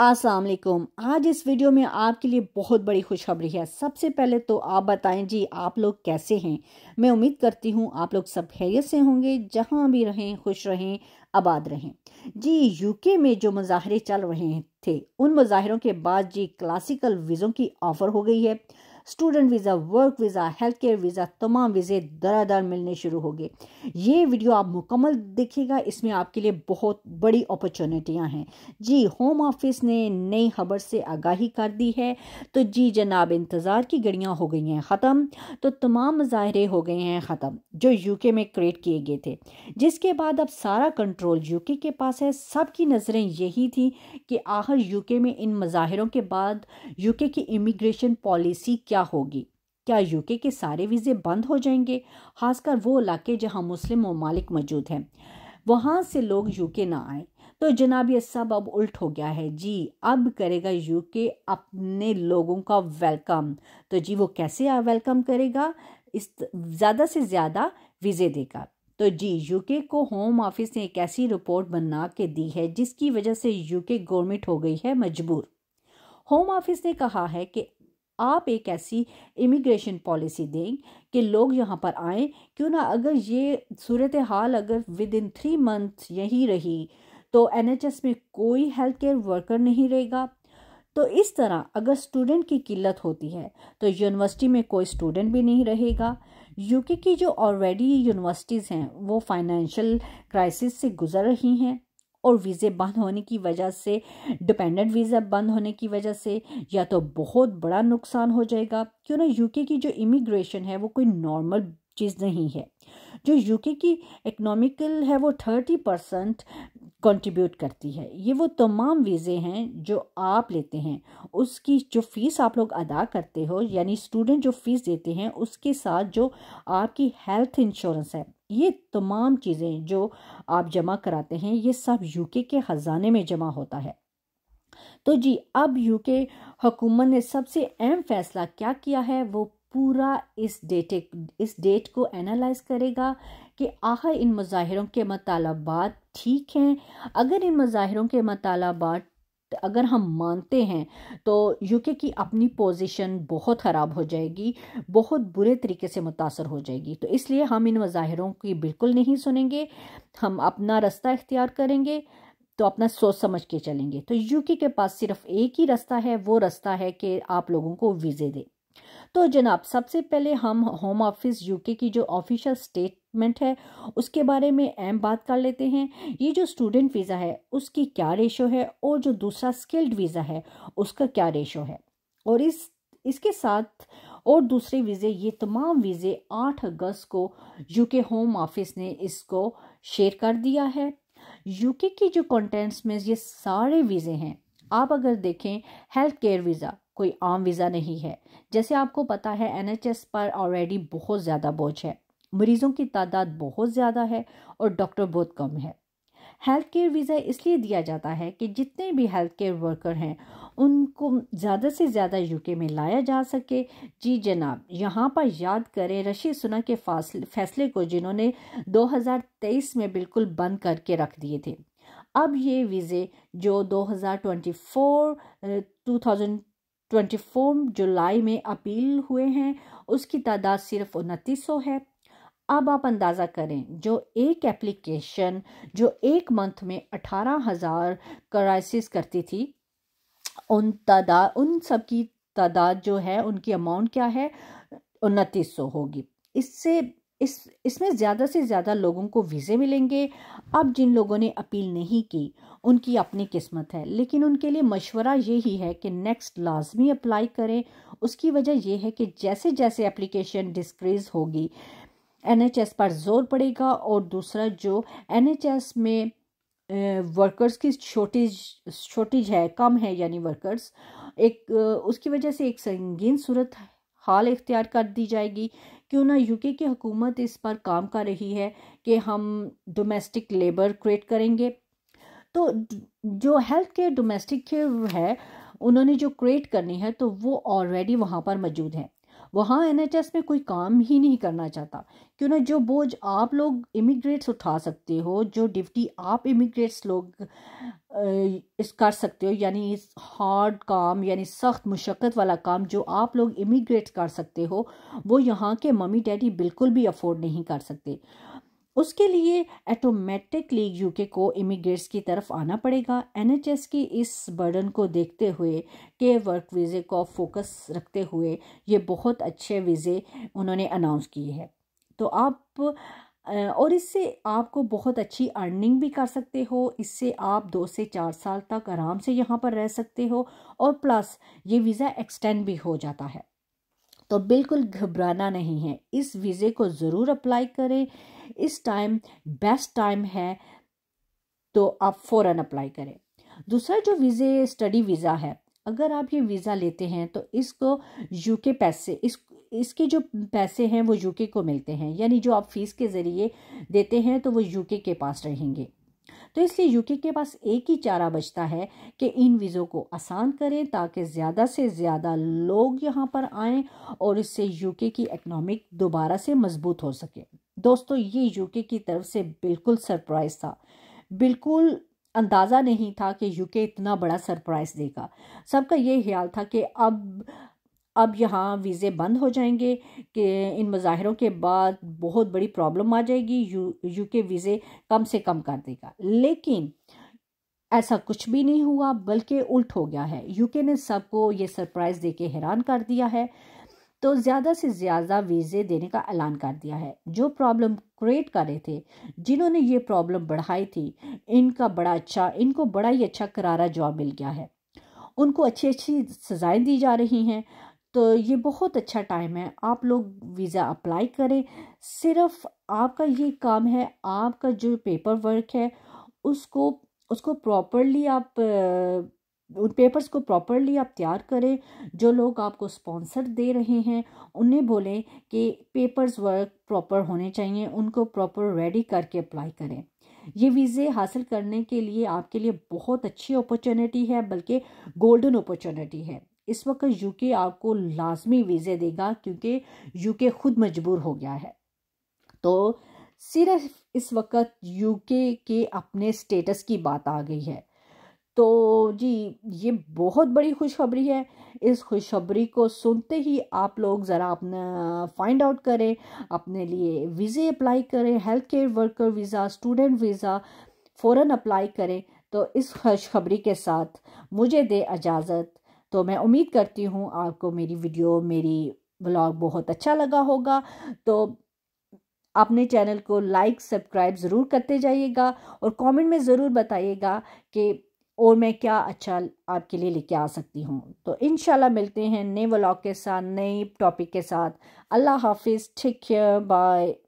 अस्सलाम वालेकुम आज इस वीडियो में आपके लिए बहुत बड़ी खुशखबरी है सबसे पहले तो आप बताएं जी आप लोग कैसे हैं मैं उम्मीद करती हूँ आप लोग सब खैरियत से होंगे जहां भी रहें खुश रहें आबाद रहें जी यूके में जो मुजाहरे चल रहे थे उन मुजाहरों के बाद जी क्लासिकल वीज़ों की ऑफ़र हो गई है student visa work visa health care visa तमाम वीज़े दर मिलने शुरू हो गए ये वीडियो आप मुकम्मल देखिएगा इसमें आपके लिए बहुत बड़ी अपॉर्चुनिटियाँ हैं जी होम ऑफिस ने नई खबर से आगाही कर दी है तो जी जनाब इंतज़ार की घड़ियाँ हो गई हैं ख़त्म तो तमाम मुजाहरे हो गए हैं ख़त्म जो यूके में क्रिएट किए गए थे जिसके बाद अब सारा कंट्रोल यूके के पास है सब की नज़रें यही थी कि आखिर यूके में इन मुजाहरों के बाद यूके की इमिग्रेशन पॉलिसी क्या क्या होगी क्या यूके के सारे वीज़े बंद हो जाएंगे खासकर वो इलाके जहाँ मुस्लिम ममालिक मौजूद हैं वहाँ से लोग यूके ना आए तो जनाब ये सब अब उल्ट हो गया है जी अब करेगा यूके अपने लोगों का वेलकम तो जी वो कैसे वेलकम करेगा इस ज़्यादा से ज़्यादा वीज़े देगा तो जी यूके को होम ऑफिस ने एक ऐसी रिपोर्ट बना के दी है जिसकी वजह से यूके गवर्नमेंट हो गई है मजबूर होम ऑफिस ने कहा है कि आप एक ऐसी इमिग्रेशन पॉलिसी दें कि लोग यहाँ पर आएँ क्यों ना अगर ये सूरत हाल अगर विद इन थ्री मंथ यहीं रही तो एन में कोई हेल्थ केयर वर्कर नहीं रहेगा तो इस तरह अगर स्टूडेंट की किल्लत होती है तो यूनिवर्सिटी में कोई स्टूडेंट भी नहीं रहेगा यूके की जो ऑलरेडी यूनिवर्सिटीज़ हैं वो फाइनेंशियल क्राइसिस से गुजर रही हैं और वीज़े बंद होने की वजह से डिपेंडेंट वीज़ा बंद होने की वजह से या तो बहुत बड़ा नुकसान हो जाएगा क्यों ना यूके की जो इमिग्रेशन है वो कोई नॉर्मल चीज़ नहीं है जो यूके की इकोनॉमिकल है वो थर्टी परसेंट कंट्रीब्यूट करती है ये वो तमाम वीज़े हैं जो आप लेते हैं उसकी जो फ़ीस आप लोग अदा करते हो यानी स्टूडेंट जो फ़ीस देते हैं उसके साथ जो आपकी हेल्थ इंश्योरेंस है ये तमाम चीज़ें जो आप जमा कराते हैं ये सब यूके के ख़जाने में जमा होता है तो जी अब यूके हुकूमत ने सबसे अहम फैसला क्या किया है वो पूरा इस डेटे इस डेट को एनालाइज करेगा कि आखिर इन मुजाहरों के मतालबात ठीक हैं अगर इन मुजाहरों के मतालबात अगर हम मानते हैं तो यूके की अपनी पोजीशन बहुत ख़राब हो जाएगी बहुत बुरे तरीके से मुतासर हो जाएगी तो इसलिए हम इन मज़ाहरों की बिल्कुल नहीं सुनेंगे हम अपना रास्ता इख्तियार करेंगे तो अपना सोच समझ के चलेंगे तो यूके के पास सिर्फ एक ही रास्ता है वो रास्ता है कि आप लोगों को वीज़े दें तो जनाब सबसे पहले हम होम ऑफिस यूके की जो ऑफिशियल स्टेटमेंट है उसके बारे में अहम बात कर लेते हैं ये जो स्टूडेंट वीज़ा है उसकी क्या रेशो है और जो दूसरा स्किल्ड वीज़ा है उसका क्या रेशो है और इस इसके साथ और दूसरे वीज़े ये तमाम वीज़े 8 अगस्त को यूके होम ऑफिस ने इसको शेयर कर दिया है यूके की जो कंटेंट्स में ये सारे वीज़े हैं आप अगर देखें हेल्थ केयर वीज़ा कोई आम वीज़ा नहीं है जैसे आपको पता है एन पर ऑलरेडी बहुत ज़्यादा बोझ है मरीज़ों की तादाद बहुत ज़्यादा है और डॉक्टर बहुत कम है हेल्थ केयर वीज़ा इसलिए दिया जाता है कि जितने भी हेल्थ केयर वर्कर हैं उनको ज़्यादा से ज़्यादा यूके में लाया जा सके जी जनाब यहाँ पर याद करें रशी सुना के फैसले को जिन्होंने 2023 में बिल्कुल बंद करके रख दिए थे अब ये वीज़े जो 2024 2000 ट्वेंटी फोर जुलाई में अपील हुए हैं उसकी तादाद सिर्फ उनतीस सौ है अब आप अंदाज़ा करें जो एक एप्लीकेशन जो एक मंथ में अठारह हज़ार क्राइसिस करती थी उन तादाद उन सब की तादाद जो है उनकी अमाउंट क्या है उनतीस सौ होगी इससे इस इसमें ज़्यादा से ज़्यादा लोगों को वीज़े मिलेंगे अब जिन लोगों ने अपील नहीं की उनकी अपनी किस्मत है लेकिन उनके लिए मशवरा यही है कि नेक्स्ट लाजमी अप्लाई करें उसकी वजह यह है कि जैसे जैसे एप्लीकेशन डिस्क्रीज होगी एनएचएस पर जोर पड़ेगा और दूसरा जो एनएचएस में वर्कर्स की शॉर्टेज शॉर्टेज है कम है यानी वर्कर्स एक उसकी वजह से एक संगीन सूरत हाल इख्तियार कर दी जाएगी क्यों ना यूके की हुकूमत इस पर काम कर रही है कि हम डोमेस्टिक लेबर क्रिएट करेंगे तो जो हेल्थ केयर डोमेस्टिक केयर है उन्होंने जो क्रिएट करनी है तो वो ऑलरेडी वहाँ पर मौजूद हैं वहाँ एन में कोई काम ही नहीं करना चाहता क्यों ना जो बोझ आप लोग इमिग्रेट्स उठा सकते हो जो ड्यूटी आप इमिग्रेट्स लोग इस कर सकते हो यानी इस हार्ड काम यानी सख्त मुशक्क़त वाला काम जो आप लोग इमिग्रेट कर सकते हो वो यहाँ के मम्मी डैडी बिल्कुल भी अफोर्ड नहीं कर सकते उसके लिए ऑटोमेटिकली यूके को इमिग्रेट्स की तरफ आना पड़ेगा एनएचएस की इस बर्डन को देखते हुए के वर्क वीज़े को फोकस रखते हुए ये बहुत अच्छे वीज़े उन्होंने अनाउंस किए हैं तो आप और इससे आपको बहुत अच्छी अर्निंग भी कर सकते हो इससे आप दो से चार साल तक आराम से यहाँ पर रह सकते हो और प्लस ये वीज़ा एक्सटेंड भी हो जाता है तो बिल्कुल घबराना नहीं है इस वीज़े को ज़रूर अप्लाई करें इस टाइम बेस्ट टाइम है तो आप फ़ौर अप्लाई करें दूसरा जो वीज़े स्टडी वीज़ा है अगर आप ये वीज़ा लेते हैं तो इसको यूके पैसे इस इसके जो पैसे हैं वो यूके को मिलते हैं यानी जो आप फीस के ज़रिए देते हैं तो वो यूके के पास रहेंगे तो इसलिए यूके के पास एक ही चारा बचता है कि इन वीज़ों को आसान करें ताकि ज़्यादा से ज़्यादा लोग यहाँ पर आएँ और इससे यूके की इकनॉमिक दोबारा से मजबूत हो सके दोस्तों ये यूके की तरफ से बिल्कुल सरप्राइज़ था बिल्कुल अंदाज़ा नहीं था कि यूके इतना बड़ा सरप्राइज़ देगा सबका ये ख्याल था कि अब अब यहाँ वीज़े बंद हो जाएंगे कि इन मुजाहरों के बाद बहुत बड़ी प्रॉब्लम आ जाएगी यू यू के वीज़े कम से कम कर देगा लेकिन ऐसा कुछ भी नहीं हुआ बल्कि उल्ट हो गया है यूके ने सबको ये सरप्राइज़ दे के हैरान कर दिया है तो ज़्यादा से ज़्यादा वीज़े देने का ऐलान कर दिया है जो प्रॉब्लम क्रिएट कर रहे थे जिन्होंने ये प्रॉब्लम बढ़ाई थी इनका बड़ा अच्छा इनको बड़ा ही अच्छा करारा जॉब मिल गया है उनको अच्छी अच्छी सज़ाएँ दी जा रही हैं तो ये बहुत अच्छा टाइम है आप लोग वीज़ा अप्लाई करें सिर्फ आपका ये काम है आपका जो पेपर वर्क है उसको उसको प्रॉपरली आप उन पेपर्स को प्रॉपरली आप तैयार करें जो लोग आपको स्पॉन्सर दे रहे हैं उन्हें बोलें कि पेपर्स वर्क प्रॉपर होने चाहिए उनको प्रॉपर रेडी करके अप्लाई करें ये वीज़े हासिल करने के लिए आपके लिए बहुत अच्छी अपॉर्चुनिटी है बल्कि गोल्डन अपॉर्चुनिटी है इस वक्त यूके आपको लाजमी वीज़े देगा क्योंकि यूके खुद मजबूर हो गया है तो सिर्फ इस वक्त यूके के अपने स्टेटस की बात आ गई है तो जी ये बहुत बड़ी खुशखबरी है इस खुशखबरी को सुनते ही आप लोग ज़रा अपना फाइंड आउट करें अपने लिए वीज़े अप्लाई करें health care worker visa student visa फ़ौरन अप्लाई करें तो इस खुशखबरी के साथ मुझे दे इजाज़त तो मैं उम्मीद करती हूँ आपको मेरी वीडियो मेरी ब्लॉग बहुत अच्छा लगा होगा तो अपने चैनल को लाइक सब्सक्राइब ज़रूर करते जाइएगा और कमेंट में ज़रूर बताइएगा कि और मैं क्या अच्छा आपके लिए लेके आ सकती हूँ तो इन मिलते हैं नए व्लॉग के साथ नए टॉपिक के साथ अल्लाह हाफिज़ ठीक केयर बाय